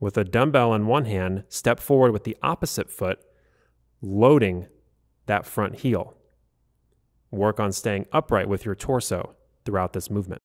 with a dumbbell in one hand, step forward with the opposite foot, loading that front heel. Work on staying upright with your torso throughout this movement.